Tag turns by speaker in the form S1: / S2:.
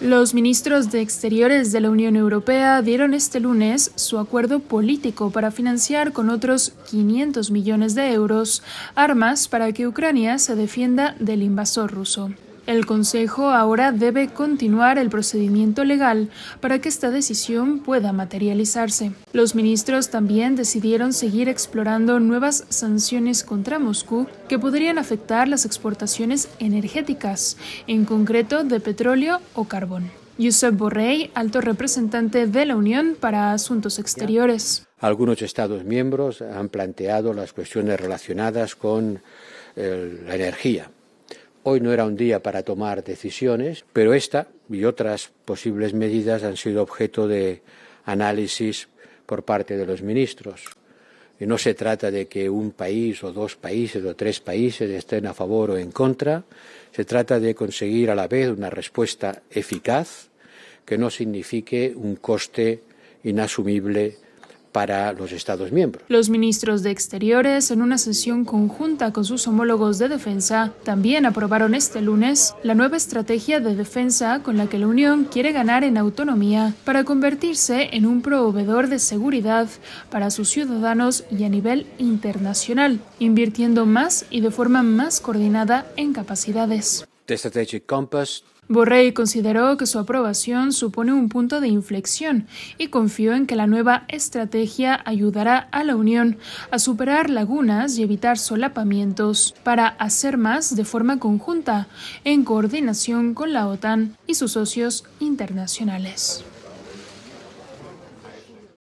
S1: Los ministros de Exteriores de la Unión Europea dieron este lunes su acuerdo político para financiar con otros 500 millones de euros armas para que Ucrania se defienda del invasor ruso. El Consejo ahora debe continuar el procedimiento legal para que esta decisión pueda materializarse. Los ministros también decidieron seguir explorando nuevas sanciones contra Moscú que podrían afectar las exportaciones energéticas, en concreto de petróleo o carbón. Josep Borrell, alto representante de la Unión para Asuntos Exteriores.
S2: Algunos Estados miembros han planteado las cuestiones relacionadas con eh, la energía Hoy no era un día para tomar decisiones, pero esta y otras posibles medidas han sido objeto de análisis por parte de los ministros. Y no se trata de que un país o dos países o tres países estén a favor o en contra, se trata de conseguir a la vez una respuesta eficaz que no signifique un coste inasumible para los Estados miembros.
S1: Los ministros de Exteriores, en una sesión conjunta con sus homólogos de defensa, también aprobaron este lunes la nueva estrategia de defensa con la que la Unión quiere ganar en autonomía para convertirse en un proveedor de seguridad para sus ciudadanos y a nivel internacional, invirtiendo más y de forma más coordinada en capacidades. Compass Borrell consideró que su aprobación supone un punto de inflexión y confió en que la nueva estrategia ayudará a la Unión a superar lagunas y evitar solapamientos para hacer más de forma conjunta en coordinación con la OTAN y sus socios internacionales.